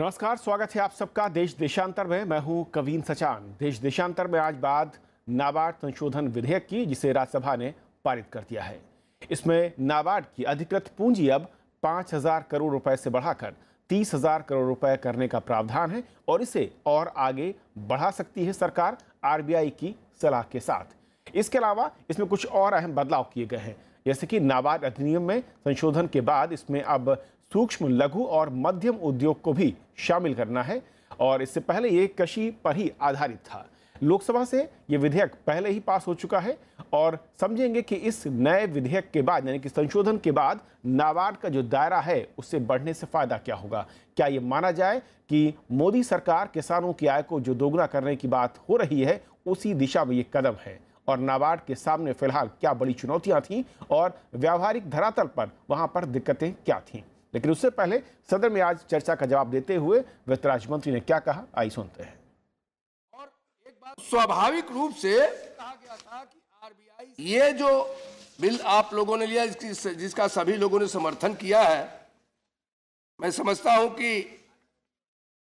नमस्कार स्वागत है आप सबका देश देशांतर में मैं हूं कवीन सचान देश देशांतर में आज बाद नाबार्ड संशोधन विधेयक की जिसे राज्यसभा ने पारित कर दिया है इसमें नाबार्ड की अधिकृत पूंजी अब पाँच हजार करोड़ रुपए से बढ़ाकर तीस हजार करोड़ रुपए करने का प्रावधान है और इसे और आगे बढ़ा सकती है सरकार आर की सलाह के साथ इसके अलावा इसमें कुछ और अहम बदलाव किए गए हैं जैसे कि नाबार्ड अधिनियम में संशोधन के बाद इसमें अब सूक्ष्म लघु और मध्यम उद्योग को भी शामिल करना है और इससे पहले ये कृषि पर ही आधारित था लोकसभा से ये विधेयक पहले ही पास हो चुका है और समझेंगे कि इस नए विधेयक के बाद यानी कि संशोधन के बाद नाबार्ड का जो दायरा है उससे बढ़ने से फ़ायदा क्या होगा क्या ये माना जाए कि मोदी सरकार किसानों की आय को जो दोगुना करने की बात हो रही है उसी दिशा में ये कदम है और नाबार्ड के सामने फिलहाल क्या बड़ी चुनौतियां थीं और व्यावहारिक धरातल पर वहां पर दिक्कतें क्या थीं लेकिन उससे पहले सदन में आज चर्चा का जवाब देते हुए वित्त राज्य मंत्री ने क्या कहा आई सुनते हैं और एक बात स्वाभाविक रूप से कहा गया था कि आरबीआई ये जो बिल आप लोगों ने लिया जिसकी जिसका सभी लोगों ने समर्थन किया है मैं समझता हूं कि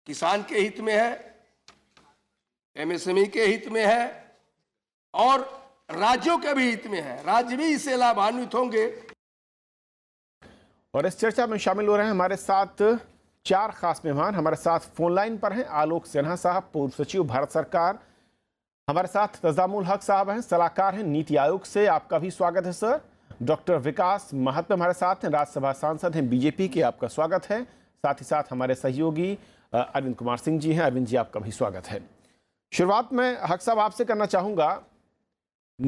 किसान के हित में है एमएसएमई के हित में है और राज्यों के भी हित में है राज्य भी इसे लाभान्वित होंगे और इस चर्चा में शामिल हो रहे हैं हमारे साथ चार खास मेहमान हमारे साथ फोन लाइन पर हैं आलोक सिन्हा साहब पूर्व सचिव भारत सरकार हमारे साथ तजामुल हक साहब हैं सलाहकार हैं नीति आयोग से आपका भी स्वागत है सर डॉक्टर विकास महत्व हमारे साथ हैं राज्यसभा सांसद हैं बीजेपी के आपका स्वागत है साथ ही साथ हमारे सहयोगी अरविंद कुमार सिंह जी हैं अरविंद जी आपका भी स्वागत है शुरुआत में हक साहब आपसे करना चाहूँगा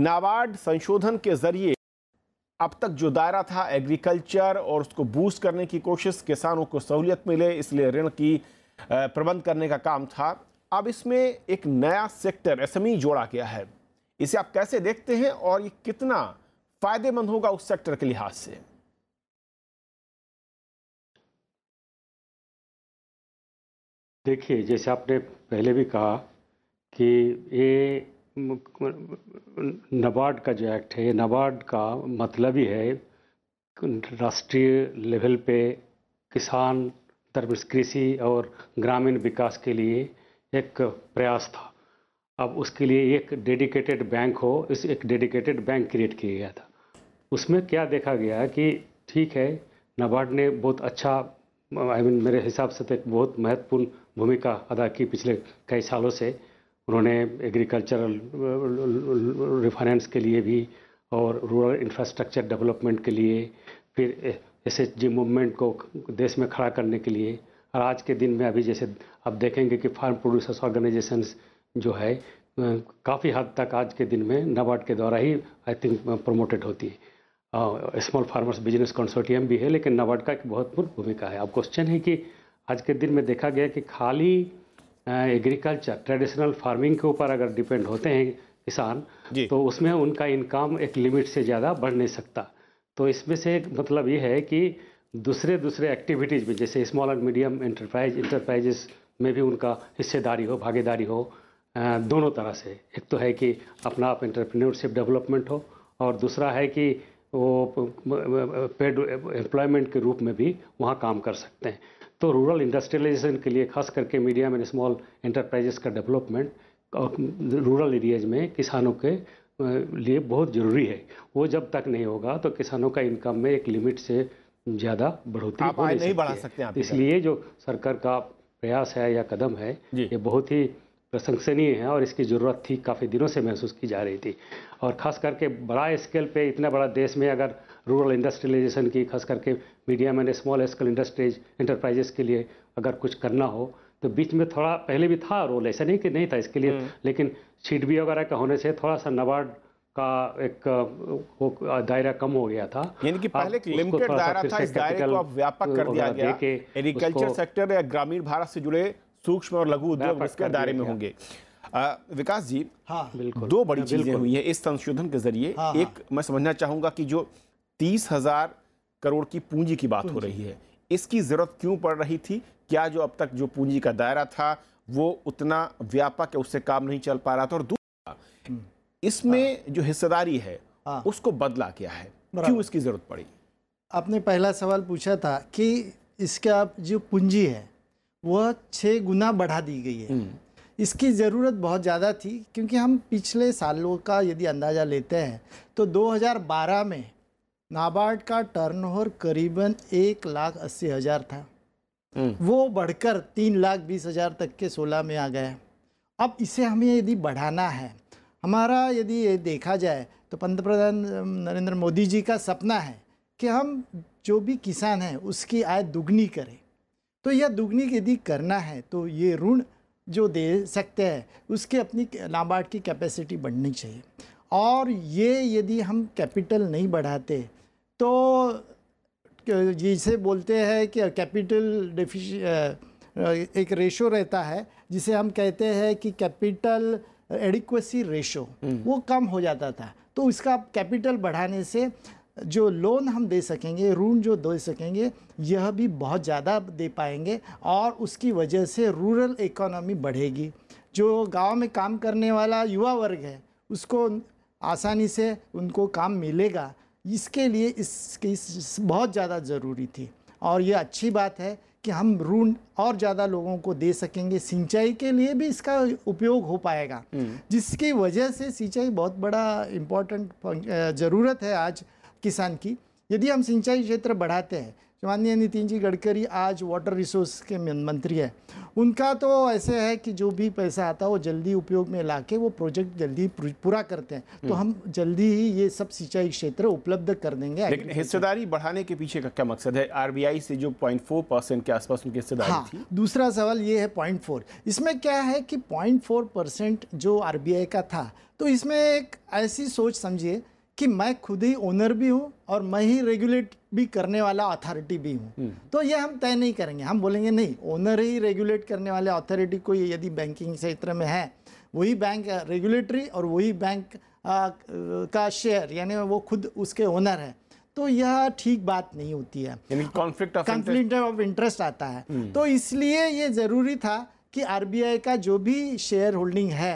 नाबार्ड संशोधन के जरिए अब तक जो दायरा था एग्रीकल्चर और उसको बूस्ट करने की कोशिश किसानों को सहूलियत मिले इसलिए ऋण की प्रबंध करने का काम था अब इसमें एक नया सेक्टर एसएमई e जोड़ा गया है इसे आप कैसे देखते हैं और ये कितना फायदेमंद होगा उस सेक्टर के लिहाज से देखिए जैसे आपने पहले भी कहा कि ये नबार्ड का जो एक्ट है ये नबार्ड का मतलब ही है राष्ट्रीय लेवल पे किसान तरफ कृषि और ग्रामीण विकास के लिए एक प्रयास था अब उसके लिए एक डेडिकेटेड बैंक हो इस एक डेडिकेटेड बैंक क्रिएट किया गया था उसमें क्या देखा गया कि ठीक है नबार्ड ने बहुत अच्छा आई I मीन mean, मेरे हिसाब से तो एक बहुत महत्वपूर्ण भूमिका अदा की पिछले कई सालों से उन्होंने एग्रीकल्चरल रिफाइनेंस के लिए भी और रूरल इंफ्रास्ट्रक्चर डेवलपमेंट के लिए फिर एस एच जी मूवमेंट को देश में खड़ा करने के लिए और आज के दिन में अभी जैसे आप देखेंगे कि फार्म प्रोड्यूसर्स ऑर्गेनाइजेशन जो है काफ़ी हद तक आज के दिन में नाबार्ड के द्वारा ही आई थिंक प्रमोटेड होती है स्मॉल फार्मर्स बिजनेस कंसोर्टियम भी है लेकिन नाबार्ड का एक बहुत पूर्ण भूमिका है अब क्वेश्चन है कि आज के दिन में देखा गया कि खाली एग्रीकल्चर ट्रेडिशनल फार्मिंग के ऊपर अगर डिपेंड होते हैं किसान तो उसमें उनका इनकम एक लिमिट से ज़्यादा बढ़ नहीं सकता तो इसमें से मतलब ये है कि दूसरे दूसरे एक्टिविटीज़ में जैसे small and medium enterprise enterprises में भी उनका हिस्सेदारी हो भागीदारी हो दोनों तरह से एक तो है कि अपना आप इंटरप्रेन्योरशिप डेवलपमेंट हो और दूसरा है कि वो पेड एम्प्लॉयमेंट के रूप में भी वहाँ काम कर सकते हैं तो रूरल इंडस्ट्रियलाइजेशन के लिए खास करके मीडियम एंड स्मॉल इंटरप्राइजेस का डेवलपमेंट रूरल एरियाज में किसानों के लिए बहुत ज़रूरी है वो जब तक नहीं होगा तो किसानों का इनकम में एक लिमिट से ज़्यादा बढ़ोतरी आप नहीं, नहीं बढ़ा सकते इसलिए जो सरकार का प्रयास है या कदम है ये बहुत ही प्रशंसनीय है और इसकी ज़रूरत थी काफ़ी दिनों से महसूस की जा रही थी और ख़ास करके बड़ा स्केल पे इतना बड़ा देश में अगर रूरल इंडस्ट्रियलाइजेशन की खास करके medium and small scale industries enterprises के लिए अगर कुछ करना हो तो बीच में थोड़ा पहले भी था रोल ऐसा नहीं कि नहीं था इसके लिए हम्म। लेकिन सीट बी वगैरह का होने से थोड़ा सा नबार्ड का एक दायरा कम हो गया था यानी कि पहले लिमिटेड दायरा था इस दायरे को अब व्यापक कर दिया गया एग्रीकल्चर सेक्टर या ग्रामीण भारत से जुड़े सूक्ष्म और लघु उद्योग इसके दायरे में होंगे विकास जी हाँ बिल्कुल दो बड़ी चीजें हुई है इस संशोधन के जरिए हाँ, हाँ। एक मैं समझना चाहूंगा कि जो तीस हजार करोड़ की पूंजी की बात हो रही है इसकी ज़रूरत क्यों पड़ रही थी क्या जो अब तक जो पूंजी का दायरा था वो उतना व्यापक है उससे काम नहीं चल पा रहा था और दूसरा हम्म। इसमें हाँ। जो हिस्सेदारी है हाँ। उसको बदला क्या है क्यों इसकी ज़रूरत पड़ी आपने पहला सवाल पूछा था कि इसका जो पूंजी है वह छः गुना बढ़ा दी गई है हम्म। इसकी ज़रूरत बहुत ज़्यादा थी क्योंकि हम पिछले सालों का यदि अंदाज़ा लेते हैं तो 2012 में नाबार्ड का टर्नओवर करीबन एक लाख अस्सी हज़ार था हम्म। वो बढ़कर तीन लाख बीस हज़ार तक के सोलह में आ गया अब इसे हमें यदि बढ़ाना है हमारा यदि देखा जाए तो पंत प्रधान नरेंद्र मोदी जी का सपना है कि हम जो भी किसान हैं उसकी आय दुगनी करें तो यह दुगनी यदि करना है तो ये ऋण जो दे सकते हैं उसके अपनी नाबार्ड की कैपेसिटी बढ़नी चाहिए और ये यदि हम कैपिटल नहीं बढ़ाते तो जिसे बोलते हैं कि कैपिटल डिफिश एक रेशो रहता है जिसे हम कहते हैं कि कैपिटल एडिक्वेसी रेशो हम्म। वो कम हो जाता था तो उसका कैपिटल बढ़ाने से जो लोन हम दे सकेंगे ऋण जो दे सकेंगे यह भी बहुत ज़्यादा दे पाएंगे और उसकी वजह से रूरल इकोनॉमी बढ़ेगी जो गांव में काम करने वाला युवा वर्ग है उसको आसानी से उनको काम मिलेगा इसके लिए इसकी इस बहुत ज़्यादा ज़रूरी थी और ये अच्छी बात है कि हम ऋण और ज़्यादा लोगों को दे सकेंगे सिंचाई के लिए भी इसका उपयोग हो पाएगा हम्म। जिसकी वजह से सिंचाई बहुत बड़ा इम्पोर्टेंट ज़रूरत है आज किसान की यदि हम सिंचाई क्षेत्र बढ़ाते हैं माननीय नितिन जी गडकरी आज वाटर रिसोर्स के मंत्री हैं उनका तो ऐसे है कि जो भी पैसा आता है वो जल्दी उपयोग में ला के वो प्रोजेक्ट जल्दी पूरा करते हैं तो हम्म। हम जल्दी ही ये सब सिंचाई क्षेत्र उपलब्ध कर देंगे लेकिन हिस्सेदारी बढ़ाने के पीछे का क्या मकसद है आरबीआई से जो पॉइंट फोर परसेंट के आसपास उनकी हिस्सेदारी हाँ, थी दूसरा सवाल ये है पॉइंट फोर इसमें क्या है कि पॉइंट फोर परसेंट जो आर का था तो इसमें एक ऐसी सोच समझिए कि मैं खुद ही ओनर भी हूँ और मैं ही रेगुलेट भी करने वाला अथॉरिटी भी हूँ हम्म। तो ये हम तय नहीं करेंगे हम बोलेंगे नहीं ओनर ही रेगुलेट करने वाले अथॉरिटी को यदि बैंकिंग क्षेत्र में है वही बैंक रेगुलेटरी और वही बैंक आ, का शेयर यानी वो खुद उसके ओनर है तो यह ठीक बात नहीं होती है कॉन्फ्लिक्ट ऑफ इंटरेस्ट आता है हम्म। तो इसलिए ये ज़रूरी था कि आरबीआई का जो भी शेयर होल्डिंग है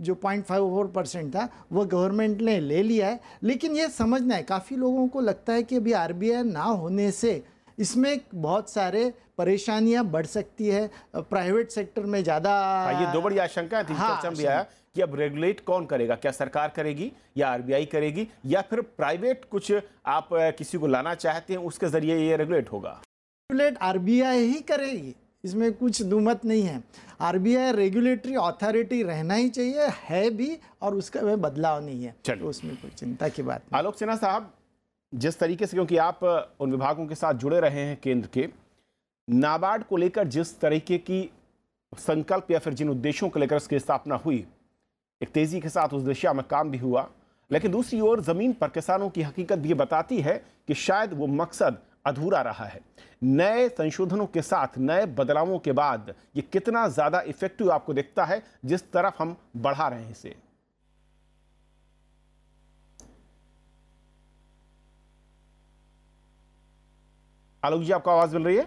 जो पॉइंट फाइव फोर परसेंट था वो गवर्नमेंट ने ले लिया है लेकिन ये समझना है काफ़ी लोगों को लगता है कि अभी आर ना होने से इसमें बहुत सारे परेशानियां बढ़ सकती है प्राइवेट सेक्टर में ज़्यादा हाँ, ये दो बड़ी आशंका थी हाँ, चर्चा भी आया कि अब रेगुलेट कौन करेगा क्या सरकार करेगी या आरबीआई करेगी या फिर प्राइवेट कुछ आप किसी को लाना चाहते हैं उसके ज़रिए ये रेगुलेट होगा रेगुलेट आरबीआई ही करेगी इसमें कुछ दुमत नहीं है आरबीआई रेगुलेटरी अथॉरिटी रहना ही चाहिए है भी और उसका वह बदलाव नहीं है चलो तो उसमें कोई चिंता की बात आलोक सिन्हा साहब जिस तरीके से क्योंकि आप उन विभागों के साथ जुड़े रहे हैं केंद्र के नाबार्ड को लेकर जिस तरीके की संकल्प या फिर जिन उद्देश्यों को लेकर उसकी स्थापना हुई एक तेज़ी के साथ उस दिशा में काम भी हुआ लेकिन दूसरी ओर ज़मीन पर किसानों की हकीकत भी ये बताती है कि शायद वो मकसद अधूरा रहा है नए संशोधनों के साथ नए बदलावों के बाद ये कितना ज़्यादा इफेक्टिव आपको दिखता है जिस तरफ हम बढ़ा रहे हैं इसे आलोक जी आपको आवाज़ मिल रही है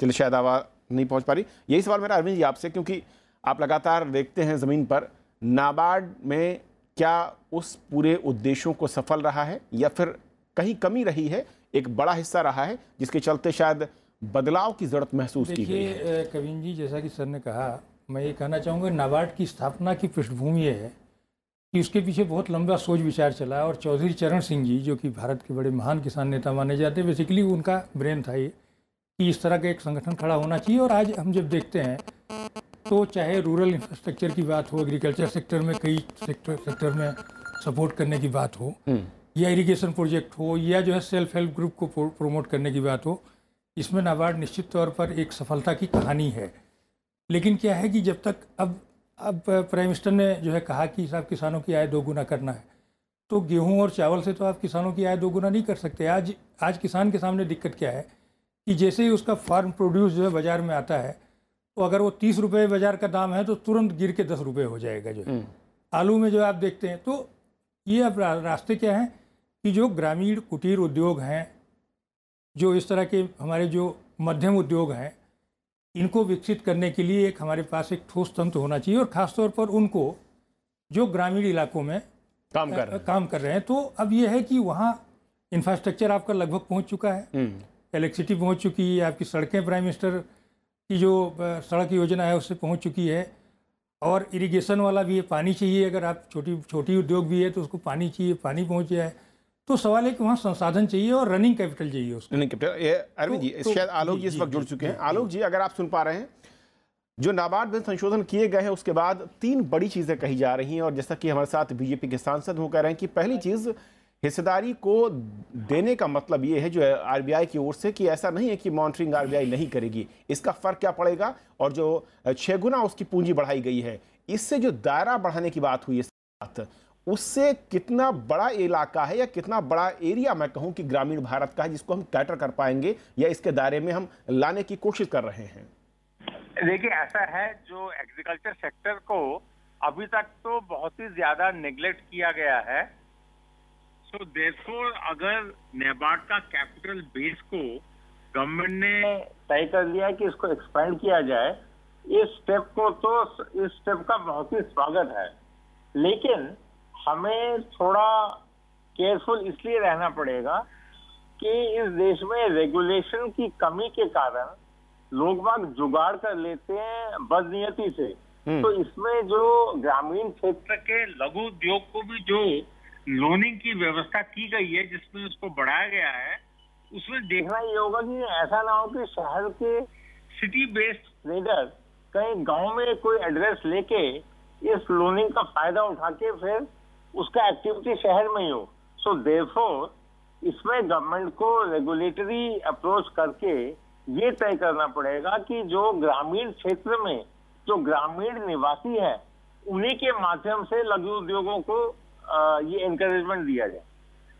चलिए शायद आवाज़ नहीं पहुंच पा रही यही सवाल मेरा अरविंद जी आपसे क्योंकि आप लगातार देखते हैं ज़मीन पर नाबार्ड में क्या उस पूरे उद्देश्यों को सफल रहा है या फिर कहीं कमी रही है एक बड़ा हिस्सा रहा है जिसके चलते शायद बदलाव की जरूरत महसूस की गई है कविंद जी जैसा कि सर ने कहा मैं ये कहना चाहूँगा नाबार्ड की स्थापना की पृष्ठभूमि यह है कि उसके पीछे बहुत लंबा सोच विचार चला और चौधरी चरण सिंह जी जो कि भारत के बड़े महान किसान नेता माने जाते हैं बेसिकली उनका ब्रेन था ये कि इस तरह का एक संगठन खड़ा होना चाहिए और आज हम जब देखते हैं तो चाहे रूरल इंफ्रास्ट्रक्चर की बात हो एग्रीकल्चर सेक्टर में कई सेक्टर सेक्टर में सपोर्ट करने की बात हो हम्म। या इरिगेशन प्रोजेक्ट हो या जो है सेल्फ हेल्प ग्रुप को प्रमोट करने की बात हो इसमें नाबार्ड निश्चित तौर पर एक सफलता की कहानी है लेकिन क्या है कि जब तक अब अब प्राइम मिनिस्टर ने जो है कहा कि साहब किसानों की आय दोगुना करना है तो गेहूं और चावल से तो आप किसानों की आय दोगुना नहीं कर सकते आज आज किसान के सामने दिक्कत क्या है कि जैसे ही उसका फार्म प्रोड्यूस जो है बाज़ार में आता है तो अगर वो तीस रुपये बाज़ार का दाम है तो तुरंत गिर के दस रुपये हो जाएगा जो है हम्म। आलू में जो आप देखते हैं तो ये अब रास्ते क्या हैं कि जो ग्रामीण कुटीर उद्योग हैं जो इस तरह के हमारे जो मध्यम उद्योग हैं इनको विकसित करने के लिए एक हमारे पास एक ठोस तंत्र होना चाहिए और ख़ासतौर पर उनको जो ग्रामीण इलाकों में काम कर रहे हैं काम कर रहे हैं तो अब ये है कि वहाँ इंफ्रास्ट्रक्चर आपका लगभग पहुँच चुका है इलेक्ट्रिसिटी हम्म। पहुँच चुकी है आपकी सड़कें प्राइम मिनिस्टर की जो सड़क योजना है उससे पहुंच चुकी है और इरिगेशन वाला भी है पानी चाहिए अगर आप छोटी छोटी उद्योग भी है तो उसको पानी चाहिए पानी पहुँच जाए तो सवाल है कि वहाँ संसाधन चाहिए और रनिंग कैपिटल चाहिए उसको रनिंग कैपिटल अरविंद तो, जी तो शायद आलोक जी इस वक्त जुड़ चुके हैं आलोक जी अगर आप सुन पा रहे हैं जो नाबार्ड में संशोधन किए गए हैं उसके बाद तीन बड़ी चीज़ें कही जा रही हैं और जैसा कि हमारे साथ बीजेपी के सांसद वो कह रहे हैं कि पहली चीज़ हिस्सेदारी को देने का मतलब ये है जो आरबीआई की ओर से कि ऐसा नहीं है कि मॉनिटरिंग आरबीआई नहीं करेगी इसका फ़र्क क्या पड़ेगा और जो छः गुना उसकी पूंजी बढ़ाई गई है इससे जो दायरा बढ़ाने की बात हुई है उससे कितना बड़ा इलाका है या कितना बड़ा एरिया मैं कहूं कि ग्रामीण भारत का है जिसको हम कैटर कर पाएंगे या इसके दायरे में हम लाने की कोशिश कर रहे हैं देखिए ऐसा है जो एग्रीकल्चर सेक्टर को अभी तक तो बहुत ही ज्यादा निग्लेक्ट किया गया है सो देयरफॉर अगर नेबार्ड का कैपिटल बेस को गवर्नमेंट ने तय कर लिया कि इसको एक्सपेंड किया जाए इस स्टेप को तो इस स्टेप का बहुत ही स्वागत है लेकिन हमें थोड़ा केयरफुल इसलिए रहना पड़ेगा कि इस देश में रेगुलेशन की कमी के कारण लोग बाग जुगाड़ कर लेते हैं बदनीयती से हम्म। तो इसमें जो ग्रामीण क्षेत्र के लघु उद्योग को भी जो लोनिंग की व्यवस्था की गई है जिसमें उसको बढ़ाया गया है उसमें देखना ये होगा कि ऐसा ना हो कि शहर के सिटी बेस्ड लीडर कहीं गांव में कोई एड्रेस लेके इस लोनिंग का फायदा उठा के फिर उसका एक्टिविटी शहर में ही हो सो देयरफॉर इसमें गवर्नमेंट को रेगुलेटरी अप्रोच करके ये तय करना पड़ेगा कि जो ग्रामीण क्षेत्र में जो ग्रामीण निवासी है उन्हीं के माध्यम से लघु उद्योगों को ये इंकरेजमेंट दिया जाए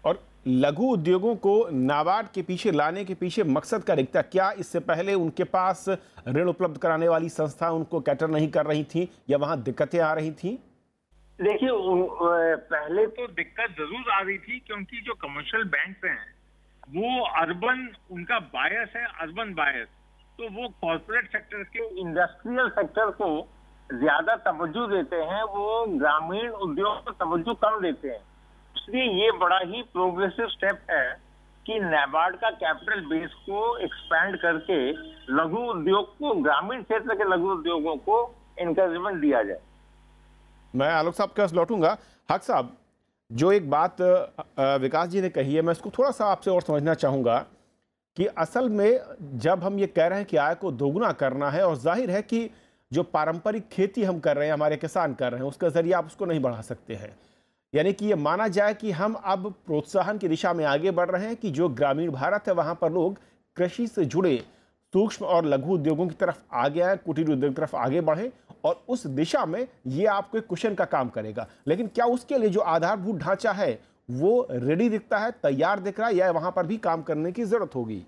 और लघु उद्योगों को नाबार्ड के पीछे लाने के पीछे मकसद का रिक्ता क्या इससे पहले उनके पास ऋण उपलब्ध कराने वाली संस्था उनको कैटर नहीं कर रही थी या वहाँ दिक्कतें आ रही थी देखिए पहले तो दिक्कत जरूर आ रही थी क्योंकि जो कमर्शियल बैंक हैं वो अर्बन उनका बायस है अर्बन बायस तो वो कॉर्पोरेट सेक्टर के इंडस्ट्रियल सेक्टर को ज्यादा तवज्जो देते हैं वो ग्रामीण उद्योग को तवज्जो कम देते हैं इसलिए ये बड़ा ही प्रोग्रेसिव स्टेप है कि नेबार्ड का कैपिटल बेस को एक्सपैंड करके लघु उद्योग को ग्रामीण क्षेत्र के लघु उद्योगों को इंकरेजमेंट दिया जाए मैं आलोक साहब के पास लौटूंगा हक साहब जो एक बात विकास जी ने कही है मैं इसको थोड़ा सा आपसे और समझना चाहूंगा कि असल में जब हम ये कह रहे हैं कि आय को दोगुना करना है और जाहिर है कि जो पारंपरिक खेती हम कर रहे हैं हमारे किसान कर रहे हैं उसका ज़रिया आप उसको नहीं बढ़ा सकते हैं यानी कि ये माना जाए कि हम अब प्रोत्साहन की दिशा में आगे बढ़ रहे हैं कि जो ग्रामीण भारत है वहाँ पर लोग कृषि से जुड़े सूक्ष्म और लघु उद्योगों की तरफ आगे आए कुटीर उद्योग की तरफ आगे बढ़ें और उस दिशा में ये आपको एक क्वेश्चन का काम करेगा लेकिन क्या उसके लिए जो आधारभूत ढांचा है वो रेडी दिखता है तैयार दिख रहा है या वहाँ पर भी काम करने की ज़रूरत होगी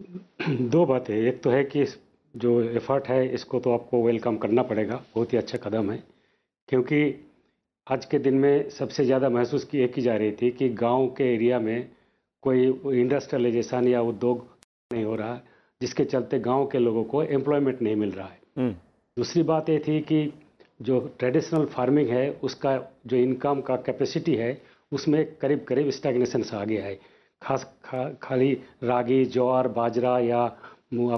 दो बातें एक तो है कि जो एफर्ट है इसको तो आपको वेलकम करना पड़ेगा बहुत ही अच्छा कदम है क्योंकि आज के दिन में सबसे ज़्यादा महसूस की एक ही जा रही थी कि गांव के एरिया में कोई इंडस्ट्रियलाइजेशन या उद्योग नहीं हो रहा है जिसके चलते गांव के लोगों को एम्प्लॉयमेंट नहीं मिल रहा है हम्म। दूसरी बात ये थी कि जो ट्रेडिशनल फार्मिंग है उसका जो इनकम का कैपेसिटी है उसमें करीब करीब स्टैग्नेशन आ गया है खास खा खाली रागी ज्वार बाजरा या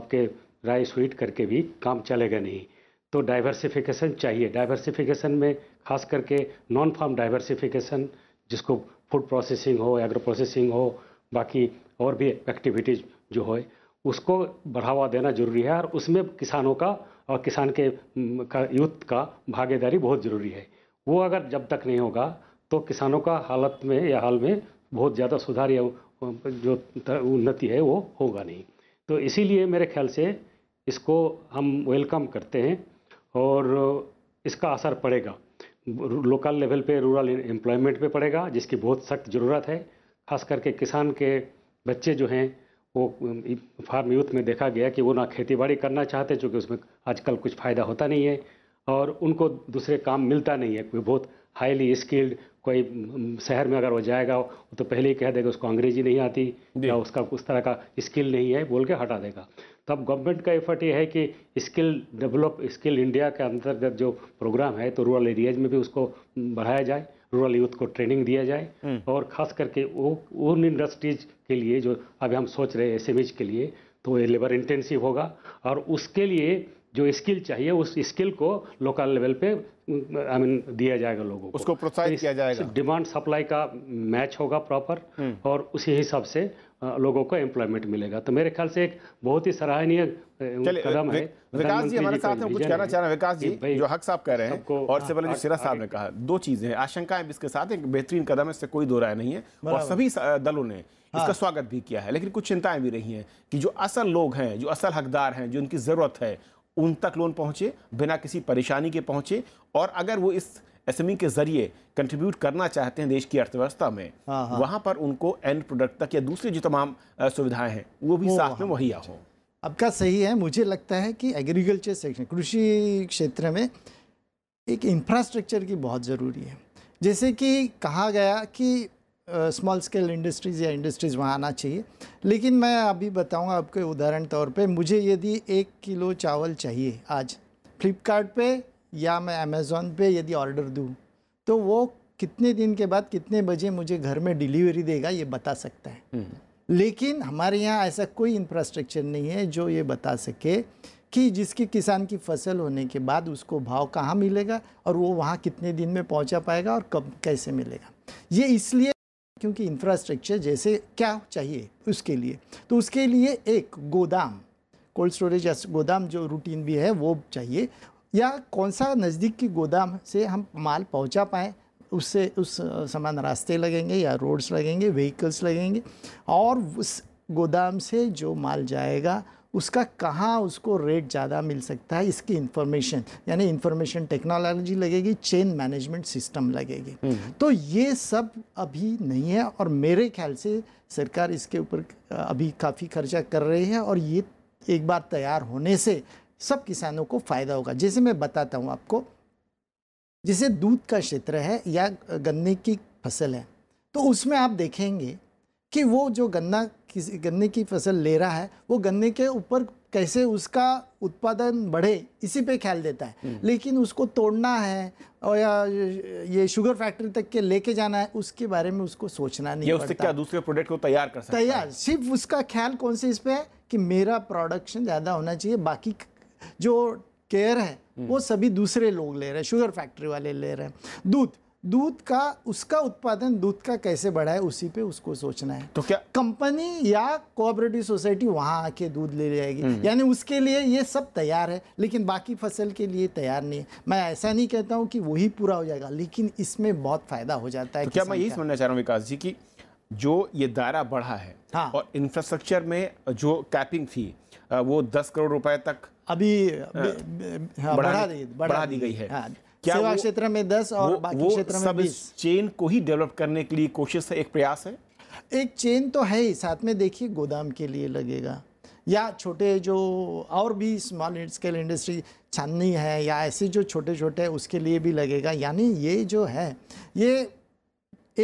आपके राइस स्वीट करके भी काम चलेगा नहीं तो डाइवर्सिफिकेशन चाहिए डाइवर्सिफिकेशन में खास करके नॉन फार्म डाइवर्सिफिकेशन जिसको फूड प्रोसेसिंग हो एग्रो प्रोसेसिंग हो बाकी और भी एक्टिविटीज जो हो उसको बढ़ावा देना जरूरी है और उसमें किसानों का और किसान के का यूथ का भागीदारी बहुत ज़रूरी है वो अगर जब तक नहीं होगा तो किसानों का हालत में या हाल में बहुत ज़्यादा सुधार या जो उन्नति है वो होगा नहीं तो इसीलिए मेरे ख्याल से इसको हम वेलकम करते हैं और इसका असर पड़ेगा लोकल लेवल पे रूरल एम्प्लॉयमेंट पे पड़ेगा जिसकी बहुत सख्त ज़रूरत है खास करके किसान के बच्चे जो हैं वो फार्म यूथ में देखा गया कि वो ना खेतीबाड़ी करना चाहते चूँकि उसमें आजकल कुछ फ़ायदा होता नहीं है और उनको दूसरे काम मिलता नहीं है कोई बहुत हाईली स्किल्ड कोई शहर में अगर वो जाएगा वो तो पहले ही कह देगा उसको अंग्रेजी नहीं आती या उसका उस तरह का स्किल नहीं है बोल के हटा देगा तब तो गवर्नमेंट का एफर्ट ये है कि स्किल डेवलप स्किल इंडिया के अंतर्गत जो प्रोग्राम है तो रूरल एरियाज में भी उसको बढ़ाया जाए रूरल यूथ को ट्रेनिंग दिया जाए और खास करके वो उन इंडस्ट्रीज के लिए जो अभी हम सोच रहे हैं एस के लिए तो ये लेबर इंटेंसिव होगा और उसके लिए जो स्किल चाहिए उस स्किल को लोकल लेवल पे आई मीन दिया जाएगा लोगों को उसको प्रोत्साहित तो किया जाएगा डिमांड सप्लाई का मैच होगा प्रॉपर हम्म। और उसी हिसाब से लोगों को एम्प्लॉयमेंट मिलेगा तो मेरे ख्याल से एक बहुत ही सराहनीय कदम है विकास जी हमारे साथ कुछ कहना चाह रहे हैं विकास जी जो हक साहब कह रहे हैं और से जो सिरा साहब ने कहा दो चीजें आशंकाएं इसके साथ एक बेहतरीन कदम है इससे कोई दो राय नहीं है और सभी दलों ने इसका हाँ। स्वागत भी किया है लेकिन कुछ चिंताएं भी रही हैं कि जो असल लोग हैं जो असल हकदार हैं जो उनकी ज़रूरत है उन तक लोन पहुँचे बिना किसी परेशानी के पहुँचे और अगर वो इस एस e के जरिए कंट्रीब्यूट करना चाहते हैं देश की अर्थव्यवस्था में वहाँ हाँ। पर उनको एंड प्रोडक्ट तक या दूसरी जो तमाम सुविधाएं हैं वो भी साथ में मुहैया अब आपका सही है मुझे लगता है कि एग्रीकल्चर सेक्शन कृषि क्षेत्र में एक इंफ्रास्ट्रक्चर की बहुत ज़रूरी है जैसे कि कहा गया कि स्मॉल स्केल इंडस्ट्रीज़ या इंडस्ट्रीज़ वहाँ आना चाहिए लेकिन मैं अभी बताऊँगा आपके उदाहरण तौर पे मुझे यदि एक किलो चावल चाहिए आज फ्लिपकार्ट या मैं अमेज़ोन पे यदि ऑर्डर दूँ तो वो कितने दिन के बाद कितने बजे मुझे घर में डिलीवरी देगा ये बता सकता है हम्म। लेकिन हमारे यहाँ ऐसा कोई इंफ्रास्ट्रक्चर नहीं है जो ये बता सके कि जिसकी किसान की फसल होने के बाद उसको भाव कहाँ मिलेगा और वो वहाँ कितने दिन में पहुँचा पाएगा और कब कैसे मिलेगा ये इसलिए क्योंकि इंफ्रास्ट्रक्चर जैसे क्या चाहिए उसके लिए तो उसके लिए एक गोदाम कोल्ड स्टोरेज या गोदाम जो रूटीन भी है वो चाहिए या कौन सा नज़दीक की गोदाम से हम माल पहुंचा पाएँ उससे उस समान रास्ते लगेंगे या रोड्स लगेंगे व्हीकल्स लगेंगे और उस गोदाम से जो माल जाएगा उसका कहाँ उसको रेट ज़्यादा मिल सकता है इसकी इन्फॉर्मेशन यानी इन्फॉर्मेशन टेक्नोलॉजी लगेगी चेन मैनेजमेंट सिस्टम लगेगी हम्म। तो ये सब अभी नहीं है और मेरे ख्याल से सरकार इसके ऊपर अभी काफ़ी खर्चा कर रही है और ये एक बार तैयार होने से सब किसानों को फ़ायदा होगा जैसे मैं बताता हूँ आपको जैसे दूध का क्षेत्र है या गन्ने की फसल है तो उसमें आप देखेंगे कि वो जो गन्ना किसी गन्ने की फसल ले रहा है वो गन्ने के ऊपर कैसे उसका उत्पादन बढ़े इसी पे ख्याल देता है हम्म। लेकिन उसको तोड़ना है और या ये शुगर फैक्ट्री तक के लेके जाना है उसके बारे में उसको सोचना नहीं पड़ता। क्या दूसरे प्रोडक्ट को तैयार कर सकता तैयार सिर्फ उसका ख्याल कौन से इस पे है कि मेरा प्रोडक्शन ज़्यादा होना चाहिए बाकी जो केयर है हम्म। वो सभी दूसरे लोग ले रहे हैं शुगर फैक्ट्री वाले ले रहे हैं दूध दूध का उसका उत्पादन दूध का कैसे बढ़ाए उसी पे उसको सोचना है तो क्या कंपनी या कोऑपरेटिव सोसाइटी वहाँ आके दूध ले जाएगी हम्म। यानी उसके लिए ये सब तैयार है लेकिन बाकी फसल के लिए तैयार नहीं है मैं ऐसा नहीं कहता हूँ कि वही पूरा हो जाएगा लेकिन इसमें बहुत फायदा हो जाता है तो क्या मैं यही समझना चाह रहा हूँ विकास जी की जो ये दायरा बढ़ा है हाँ। और इंफ्रास्ट्रक्चर में जो कैपिंग थी वो दस करोड़ रुपए तक अभी हाँ, बढ़ा, दी बढ़ा दी गई है हाँ। क्या सेवा क्षेत्र में दस और वो, बाकी क्षेत्र में बीस चेन को ही डेवलप करने के लिए कोशिश है एक प्रयास है एक चेन तो है ही साथ में देखिए गोदाम के लिए लगेगा या छोटे जो और भी स्मॉल स्केल इंडस्ट्री छाननी है या ऐसे जो छोटे छोटे उसके लिए भी लगेगा यानी ये जो है ये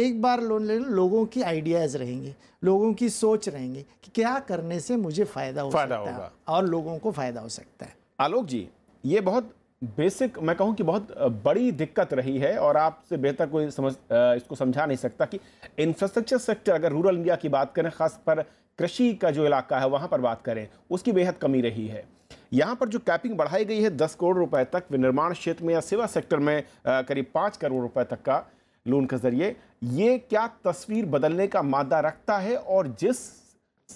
एक बार लोन ले लोगों की आइडियाज़ रहेंगे लोगों की सोच रहेंगे कि क्या करने से मुझे फ़ायदा हो फायदा सकता है और लोगों को फ़ायदा हो सकता है आलोक जी ये बहुत बेसिक मैं कहूँ कि बहुत बड़ी दिक्कत रही है और आपसे बेहतर कोई समझ इसको समझा नहीं सकता कि इंफ्रास्ट्रक्चर सेक्टर अगर रूरल इंडिया की बात करें खास पर कृषि का जो इलाका है वहाँ पर बात करें उसकी बेहद कमी रही है यहाँ पर जो कैपिंग बढ़ाई गई है दस करोड़ रुपए तक विनिर्माण क्षेत्र में या सेवा सेक्टर में करीब पाँच करोड़ रुपये तक का लोन के जरिए ये क्या तस्वीर बदलने का मादा रखता है और जिस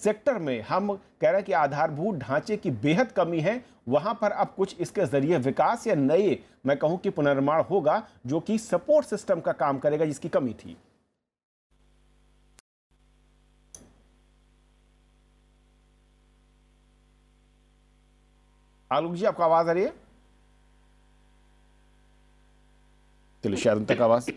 सेक्टर में हम कह रहे हैं कि आधारभूत ढांचे की बेहद कमी है वहां पर अब कुछ इसके जरिए विकास या नए मैं कहूं कि पुनर्निर्माण होगा जो कि सपोर्ट सिस्टम का काम करेगा जिसकी कमी थी आलोक जी आपको आवाज आ रही है चलो शायद तक आवाज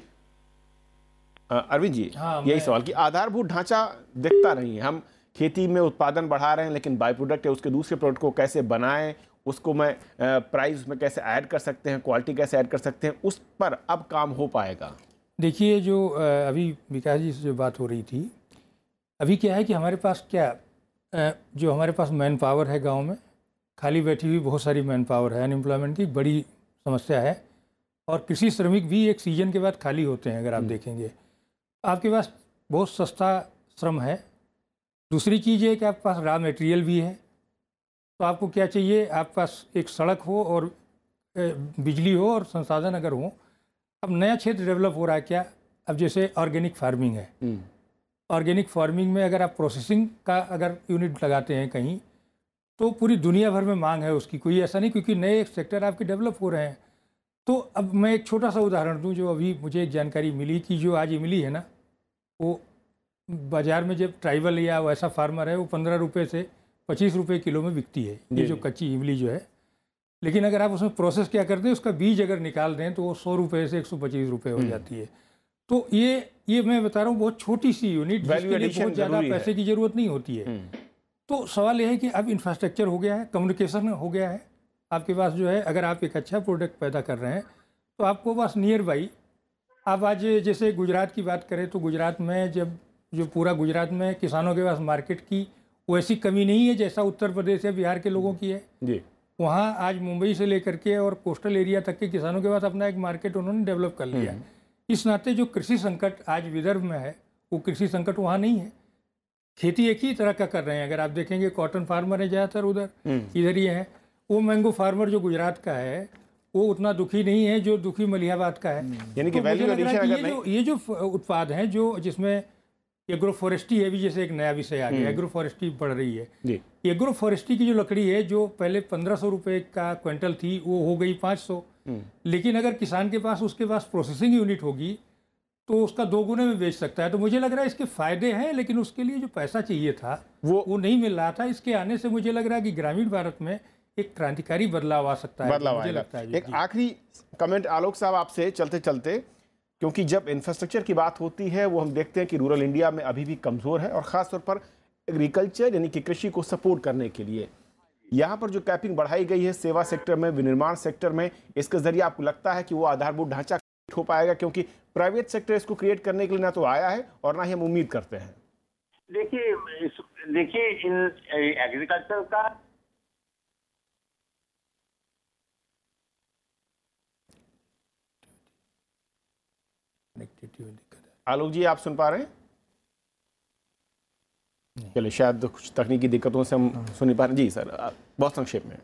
अरविंद जी हाँ, यही सवाल कि आधारभूत ढांचा देखता नहीं है हम खेती में उत्पादन बढ़ा रहे हैं लेकिन बाई प्रोडक्ट या उसके दूसरे प्रोडक्ट को कैसे बनाएं उसको मैं प्राइस में कैसे ऐड कर सकते हैं क्वालिटी कैसे ऐड कर सकते हैं उस पर अब काम हो पाएगा देखिए जो अभी विकास जी से जो बात हो रही थी अभी क्या है कि हमारे पास क्या जो हमारे पास मैन पावर है गाँव में खाली बैठी हुई बहुत सारी मैन पावर है अनएम्प्लॉयमेंट की बड़ी समस्या है और कृषि श्रमिक भी एक सीजन के बाद खाली होते हैं अगर आप हम्म। देखेंगे आपके पास बहुत सस्ता श्रम है दूसरी चीज़ ये कि आपके पास रॉ मटेरियल भी है तो आपको क्या चाहिए आपके पास एक सड़क हो और बिजली हो और संसाधन अगर हो अब नया क्षेत्र डेवलप हो रहा है क्या अब जैसे ऑर्गेनिक फार्मिंग है ऑर्गेनिक फार्मिंग हम्म। में अगर आप प्रोसेसिंग का अगर यूनिट लगाते हैं कहीं तो पूरी दुनिया भर में मांग है उसकी कोई ऐसा नहीं क्योंकि नए सेक्टर आपके डेवलप हो रहे हैं तो अब मैं एक छोटा सा उदाहरण दूं जो अभी मुझे एक जानकारी मिली कि जो आज ये मिली है ना वो बाज़ार में जब ट्राइबल या वैसा फार्मर है वो पंद्रह रुपये से पच्चीस रुपये किलो में बिकती है ये जो कच्ची इमली जो है लेकिन अगर आप उसमें प्रोसेस क्या करते हैं उसका बीज अगर निकाल दें तो वो सौ रुपये से एक सौ पच्चीस रुपये हो हम्म। जाती है तो ये ये मैं बता रहा हूँ बहुत छोटी सी यूनिट जिसके लिए बहुत ज़्यादा पैसे की ज़रूरत नहीं होती है हम्म। तो सवाल यह है कि अब इंफ्रास्ट्रक्चर हो गया है कम्युनिकेशन हो गया है आपके पास जो है अगर आप एक अच्छा प्रोडक्ट पैदा कर रहे हैं तो आपको बस नियर बाई आप आज जैसे गुजरात की बात करें तो गुजरात में जब जो पूरा गुजरात में किसानों के पास मार्केट की वो ऐसी कमी नहीं है जैसा उत्तर प्रदेश या बिहार के लोगों की है जी वहाँ आज मुंबई से लेकर के और कोस्टल एरिया तक के किसानों के पास अपना एक मार्केट उन्होंने डेवलप कर लिया हम्म। इस नाते जो कृषि संकट आज विदर्भ में है वो कृषि संकट वहाँ नहीं है खेती एक ही तरह का कर रहे हैं अगर आप देखेंगे कॉटन फार्मर है ज़्यादातर उधर हम्म। इधर ही है वो मैंगो फार्मर जो गुजरात का है वो उतना दुखी नहीं है जो दुखी मलियाबाद का है हम्म। यानी कि तो ये जो ये जो उत्पाद हैं जो जिसमें एग्रो फॉरेस्ट्री है भी जैसे एक नया विषय आ गया हम्म। एग्रो फॉरेस्ट्री बढ़ रही है एग्रो फॉरेस्ट्री की जो लकड़ी है जो पहले पंद्रह सौ रुपये का क्विंटल थी वो हो गई पाँच सौ हम्म। लेकिन अगर किसान के पास उसके पास प्रोसेसिंग यूनिट होगी तो उसका दो गुने में बेच सकता है तो मुझे लग रहा है इसके फायदे हैं लेकिन उसके लिए जो पैसा चाहिए था वो वो नहीं मिल रहा था इसके आने से मुझे लग रहा है कि ग्रामीण भारत में एक क्रांतिकारी बदलाव आ सकता है बदलाव मुझे लगता है एक आखिरी कमेंट आलोक साहब आपसे चलते चलते क्योंकि जब इंफ्रास्ट्रक्चर की बात होती है वो हम देखते हैं कि रूरल इंडिया में अभी भी कमज़ोर है और ख़ासतौर पर एग्रीकल्चर यानी कि कृषि को सपोर्ट करने के लिए यहाँ पर जो कैपिंग बढ़ाई गई है सेवा सेक्टर में विनिर्माण सेक्टर में इसके ज़रिए आपको लगता है कि वो आधारभूत ढांचा हो पाएगा क्योंकि प्राइवेट सेक्टर इसको क्रिएट करने के लिए ना तो आया है और ना ही हम उम्मीद करते हैं देखिए देखिए इन एग्रीकल्चर का आलोक जी आप सुन पा रहे हैं चलिए शायद कुछ तकनीकी दिक्कतों से हम हाँ। सुन नहीं पा रहे जी सर बहुत संक्षेप में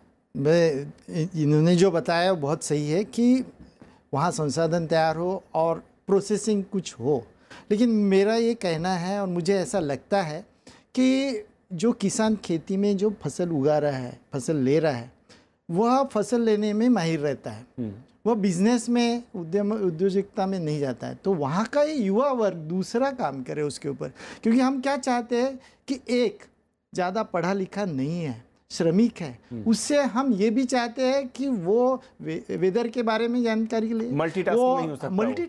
इन्होंने जो बताया वो बहुत सही है कि वहाँ संसाधन तैयार हो और प्रोसेसिंग कुछ हो लेकिन मेरा ये कहना है और मुझे ऐसा लगता है कि जो किसान खेती में जो फसल उगा रहा है फसल ले रहा है वह फसल लेने में माहिर रहता है हम्म। वो बिजनेस में उद्यम उद्योजकता में नहीं जाता है तो वहाँ का ये युवा वर्ग दूसरा काम करे उसके ऊपर क्योंकि हम क्या चाहते हैं कि एक ज़्यादा पढ़ा लिखा नहीं है श्रमिक है हम्म। उससे हम ये भी चाहते हैं कि वो वे, वेदर के बारे में जानकारी ले मल्टी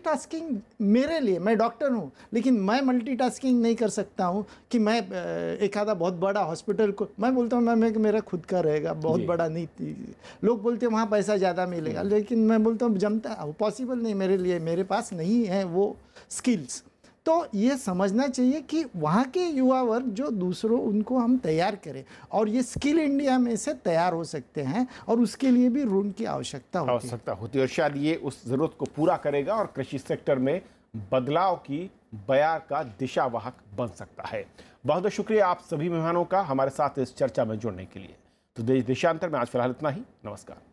टास्किंग मेरे लिए मैं डॉक्टर हूँ लेकिन मैं मल्टीटास्किंग नहीं कर सकता हूँ कि मैं एक आधा बहुत बड़ा हॉस्पिटल को मैं बोलता हूँ मैं मेरा खुद का रहेगा बहुत बड़ा नहीं लोग बोलते हैं वहाँ पैसा ज़्यादा मिलेगा लेकिन मैं बोलता हूँ जमता पॉसिबल नहीं मेरे लिए मेरे पास नहीं है वो स्किल्स तो ये समझना चाहिए कि वहाँ के युवा वर्ग जो दूसरों उनको हम तैयार करें और ये स्किल इंडिया में से तैयार हो सकते हैं और उसके लिए भी ऋण की आवश्यकता होती आवश्यकता होती है और शायद ये उस ज़रूरत को पूरा करेगा और कृषि सेक्टर में बदलाव की बया का दिशावाहक बन सकता है बहुत बहुत शुक्रिया आप सभी मेहमानों का हमारे साथ इस चर्चा में जुड़ने के लिए तो देश देशांतर में आज फिलहाल इतना ही नमस्कार